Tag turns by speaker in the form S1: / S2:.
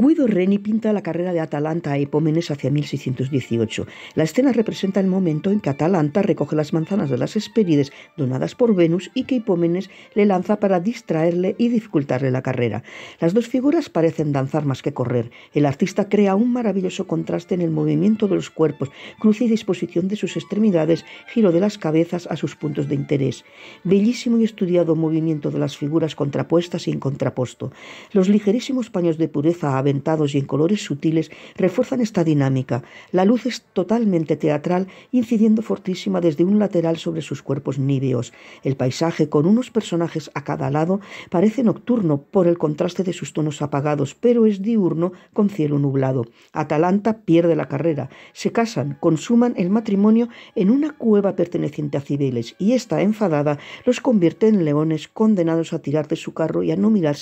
S1: Guido Reni pinta la carrera de Atalanta a Hipómenes hacia 1618. La escena representa el momento en que Atalanta recoge las manzanas de las Hespérides donadas por Venus y que Hipómenes le lanza para distraerle y dificultarle la carrera. Las dos figuras parecen danzar más que correr. El artista crea un maravilloso contraste en el movimiento de los cuerpos, cruce y disposición de sus extremidades, giro de las cabezas a sus puntos de interés. Bellísimo y estudiado movimiento de las figuras contrapuestas y en contraposto. Los ligerísimos paños de pureza y en colores sutiles refuerzan esta dinámica. La luz es totalmente teatral, incidiendo fortísima desde un lateral sobre sus cuerpos níveos. El paisaje, con unos personajes a cada lado, parece nocturno por el contraste de sus tonos apagados, pero es diurno con cielo nublado. Atalanta pierde la carrera. Se casan, consuman el matrimonio en una cueva perteneciente a Cibeles, y esta enfadada los convierte en leones condenados a tirar de su carro y a no mirarse